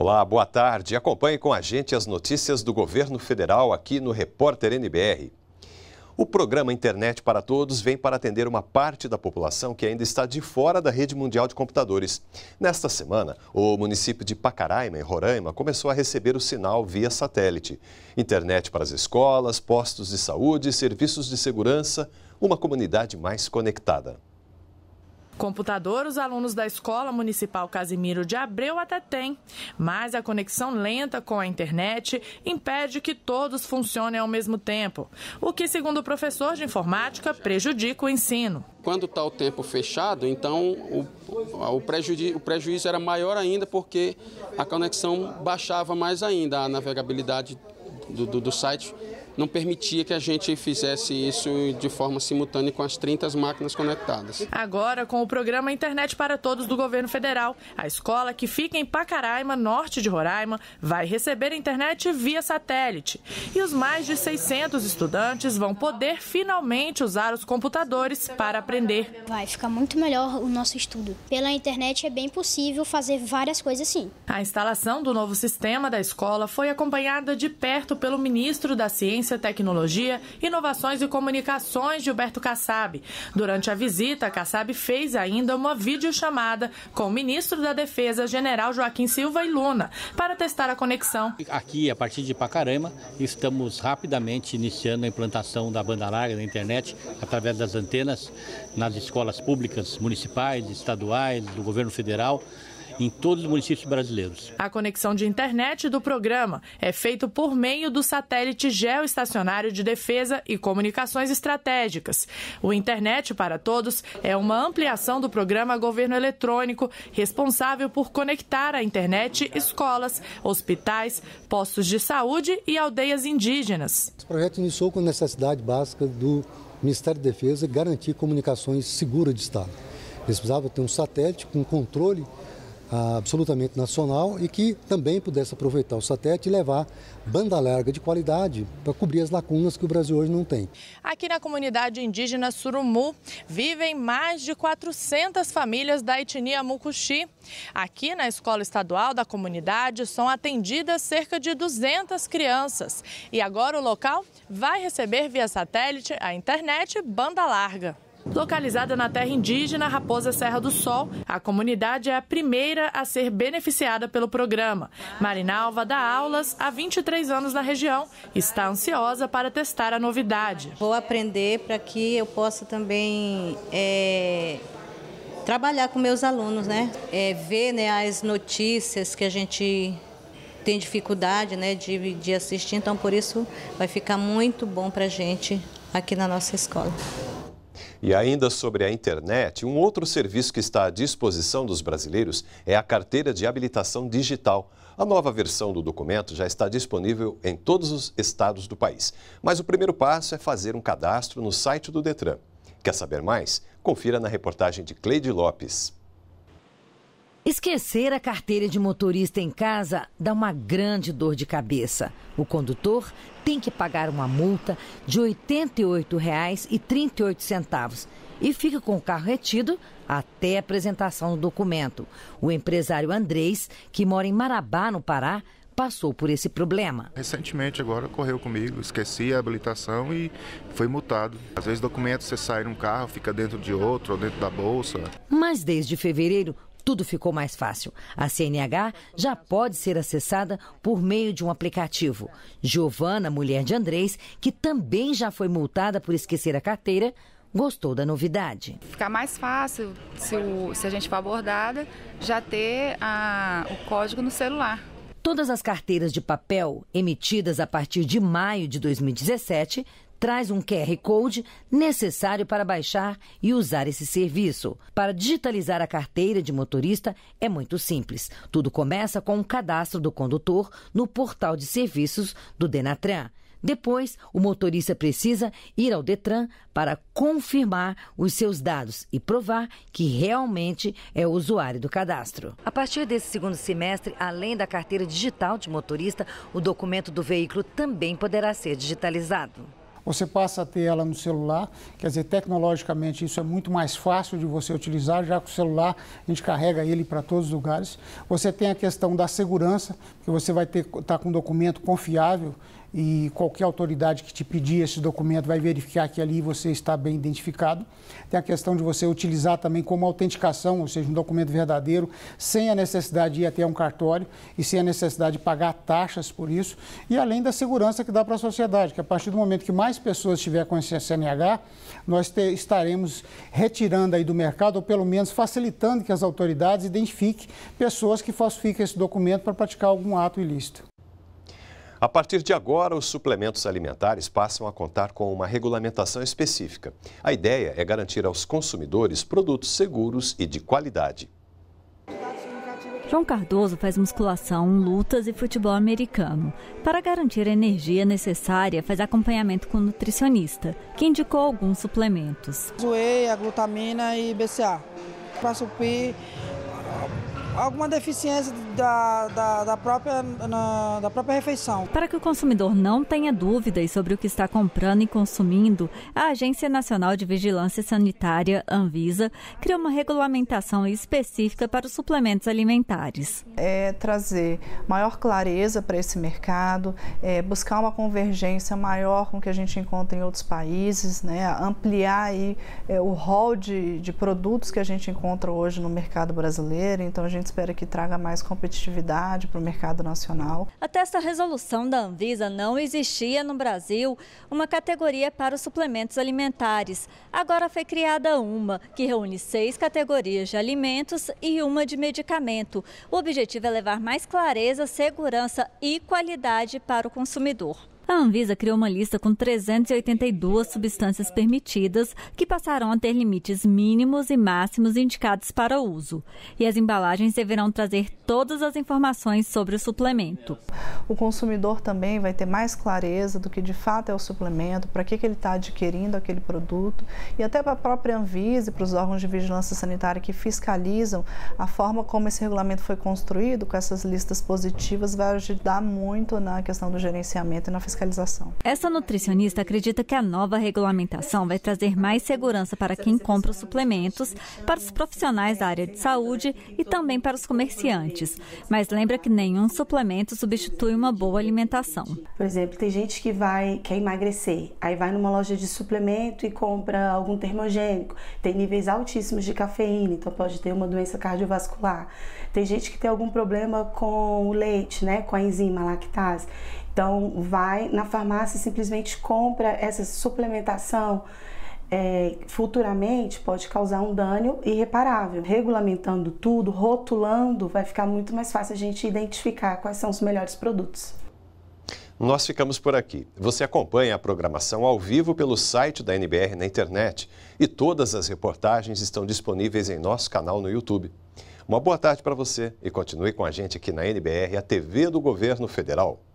Olá, boa tarde. Acompanhe com a gente as notícias do governo federal aqui no Repórter NBR. O programa Internet para Todos vem para atender uma parte da população que ainda está de fora da rede mundial de computadores. Nesta semana, o município de Pacaraima, em Roraima, começou a receber o sinal via satélite. Internet para as escolas, postos de saúde, serviços de segurança, uma comunidade mais conectada. Computador, os alunos da Escola Municipal Casimiro de Abreu até têm, mas a conexão lenta com a internet impede que todos funcionem ao mesmo tempo, o que, segundo o professor de informática, prejudica o ensino. Quando está o tempo fechado, então o, o, prejuízo, o prejuízo era maior ainda porque a conexão baixava mais ainda, a navegabilidade do, do, do site não permitia que a gente fizesse isso de forma simultânea com as 30 máquinas conectadas. Agora, com o programa Internet para Todos do governo federal, a escola que fica em Pacaraima, norte de Roraima, vai receber internet via satélite. E os mais de 600 estudantes vão poder finalmente usar os computadores para aprender. Vai ficar muito melhor o nosso estudo. Pela internet é bem possível fazer várias coisas sim. A instalação do novo sistema da escola foi acompanhada de perto pelo ministro da Ciência Ciência, Tecnologia, Inovações e Comunicações, Gilberto Kassab. Durante a visita, Kassab fez ainda uma videochamada com o ministro da Defesa, general Joaquim Silva e Luna, para testar a conexão. Aqui, a partir de Pacarama, estamos rapidamente iniciando a implantação da banda larga da internet através das antenas nas escolas públicas, municipais, estaduais, do governo federal em todos os municípios brasileiros. A conexão de internet do programa é feita por meio do satélite geoestacionário estacionário de defesa e comunicações estratégicas. O Internet para Todos é uma ampliação do programa Governo Eletrônico, responsável por conectar à internet escolas, hospitais, postos de saúde e aldeias indígenas. Esse projeto iniciou com a necessidade básica do Ministério da Defesa garantir comunicações seguras de Estado. Precisava ter um satélite com controle ah, absolutamente nacional e que também pudesse aproveitar o satélite e levar banda larga de qualidade para cobrir as lacunas que o Brasil hoje não tem. Aqui na comunidade indígena Surumu vivem mais de 400 famílias da etnia Mucuxi. Aqui na escola estadual da comunidade são atendidas cerca de 200 crianças e agora o local vai receber via satélite a internet banda larga. Localizada na terra indígena Raposa Serra do Sol, a comunidade é a primeira a ser beneficiada pelo programa. Marinalva dá aulas há 23 anos na região e está ansiosa para testar a novidade. Vou aprender para que eu possa também é, trabalhar com meus alunos, né? É, ver né, as notícias que a gente tem dificuldade né, de, de assistir, então por isso vai ficar muito bom para a gente aqui na nossa escola. E ainda sobre a internet, um outro serviço que está à disposição dos brasileiros é a carteira de habilitação digital. A nova versão do documento já está disponível em todos os estados do país. Mas o primeiro passo é fazer um cadastro no site do Detran. Quer saber mais? Confira na reportagem de Cleide Lopes. Esquecer a carteira de motorista em casa dá uma grande dor de cabeça. O condutor tem que pagar uma multa de R$ 88,38 e fica com o carro retido até a apresentação do documento. O empresário Andrés, que mora em Marabá, no Pará, passou por esse problema. Recentemente agora correu comigo, esqueci a habilitação e foi multado. Às vezes documento você sai num carro, fica dentro de outro ou dentro da bolsa. Mas desde fevereiro, tudo ficou mais fácil. A CNH já pode ser acessada por meio de um aplicativo. Giovana, mulher de Andrés, que também já foi multada por esquecer a carteira, gostou da novidade. Ficar mais fácil se, o, se a gente for abordada, já ter a, o código no celular. Todas as carteiras de papel emitidas a partir de maio de 2017 traz um QR Code necessário para baixar e usar esse serviço. Para digitalizar a carteira de motorista é muito simples. Tudo começa com o um cadastro do condutor no portal de serviços do Denatran. Depois, o motorista precisa ir ao Detran para confirmar os seus dados e provar que realmente é usuário do cadastro. A partir desse segundo semestre, além da carteira digital de motorista, o documento do veículo também poderá ser digitalizado você passa a ter ela no celular, quer dizer, tecnologicamente isso é muito mais fácil de você utilizar, já que o celular a gente carrega ele para todos os lugares. Você tem a questão da segurança, que você vai ter estar tá com um documento confiável e qualquer autoridade que te pedir esse documento vai verificar que ali você está bem identificado. Tem a questão de você utilizar também como autenticação, ou seja, um documento verdadeiro, sem a necessidade de ir até um cartório e sem a necessidade de pagar taxas por isso, e além da segurança que dá para a sociedade, que a partir do momento que mais pessoas tiverem com esse CNH, nós estaremos retirando aí do mercado, ou pelo menos facilitando que as autoridades identifiquem pessoas que falsificam esse documento para praticar algum ato ilícito. A partir de agora, os suplementos alimentares passam a contar com uma regulamentação específica. A ideia é garantir aos consumidores produtos seguros e de qualidade. João Cardoso faz musculação, lutas e futebol americano. Para garantir a energia necessária, faz acompanhamento com o nutricionista, que indicou alguns suplementos. Whey, a glutamina e BCA. Para suprir alguma deficiência da, da, da própria, na, da própria refeição. Para que o consumidor não tenha dúvidas sobre o que está comprando e consumindo, a Agência Nacional de Vigilância Sanitária, Anvisa, criou uma regulamentação específica para os suplementos alimentares. É trazer maior clareza para esse mercado, é buscar uma convergência maior com o que a gente encontra em outros países, né? ampliar aí, é, o rol de, de produtos que a gente encontra hoje no mercado brasileiro. Então a gente espera que traga mais competitividade competitividade para o mercado nacional. Até essa resolução da Anvisa não existia no Brasil uma categoria para os suplementos alimentares. Agora foi criada uma, que reúne seis categorias de alimentos e uma de medicamento. O objetivo é levar mais clareza, segurança e qualidade para o consumidor a Anvisa criou uma lista com 382 substâncias permitidas que passarão a ter limites mínimos e máximos indicados para uso. E as embalagens deverão trazer todas as informações sobre o suplemento. O consumidor também vai ter mais clareza do que de fato é o suplemento, para que, que ele está adquirindo aquele produto e até para a própria Anvisa e para os órgãos de vigilância sanitária que fiscalizam a forma como esse regulamento foi construído com essas listas positivas vai ajudar muito na questão do gerenciamento e na fiscalização fiscalização. Essa nutricionista acredita que a nova regulamentação vai trazer mais segurança para quem compra os suplementos, para os profissionais da área de saúde e também para os comerciantes. Mas lembra que nenhum suplemento substitui uma boa alimentação. Por exemplo, tem gente que vai quer emagrecer, aí vai numa loja de suplemento e compra algum termogênico, tem níveis altíssimos de cafeína, então pode ter uma doença cardiovascular. Tem gente que tem algum problema com o leite, né, com a enzima lactase. Então, vai na farmácia e simplesmente compra essa suplementação. É, futuramente pode causar um dano irreparável. Regulamentando tudo, rotulando, vai ficar muito mais fácil a gente identificar quais são os melhores produtos. Nós ficamos por aqui. Você acompanha a programação ao vivo pelo site da NBR na internet e todas as reportagens estão disponíveis em nosso canal no YouTube. Uma boa tarde para você e continue com a gente aqui na NBR, a TV do Governo Federal.